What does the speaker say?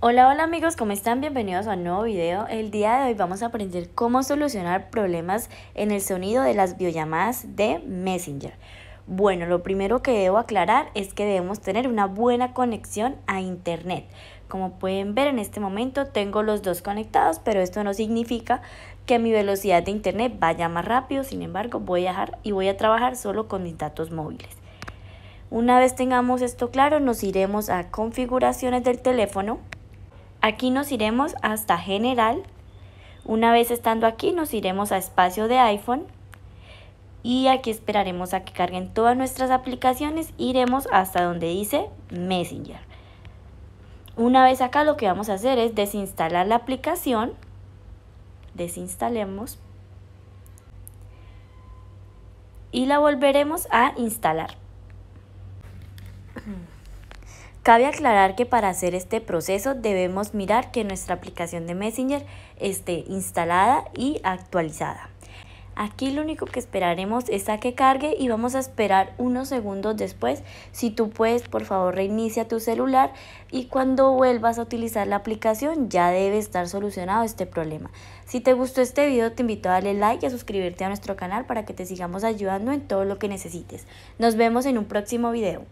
Hola, hola amigos, ¿cómo están? Bienvenidos a un nuevo video. El día de hoy vamos a aprender cómo solucionar problemas en el sonido de las videollamadas de Messenger. Bueno, lo primero que debo aclarar es que debemos tener una buena conexión a internet. Como pueden ver en este momento tengo los dos conectados, pero esto no significa que mi velocidad de internet vaya más rápido. Sin embargo, voy a dejar y voy a trabajar solo con mis datos móviles. Una vez tengamos esto claro, nos iremos a configuraciones del teléfono Aquí nos iremos hasta General. Una vez estando aquí nos iremos a Espacio de iPhone. Y aquí esperaremos a que carguen todas nuestras aplicaciones. Iremos hasta donde dice Messenger. Una vez acá lo que vamos a hacer es desinstalar la aplicación. Desinstalemos. Y la volveremos a instalar. Cabe aclarar que para hacer este proceso debemos mirar que nuestra aplicación de Messenger esté instalada y actualizada. Aquí lo único que esperaremos es a que cargue y vamos a esperar unos segundos después. Si tú puedes, por favor, reinicia tu celular y cuando vuelvas a utilizar la aplicación ya debe estar solucionado este problema. Si te gustó este video, te invito a darle like y a suscribirte a nuestro canal para que te sigamos ayudando en todo lo que necesites. Nos vemos en un próximo video.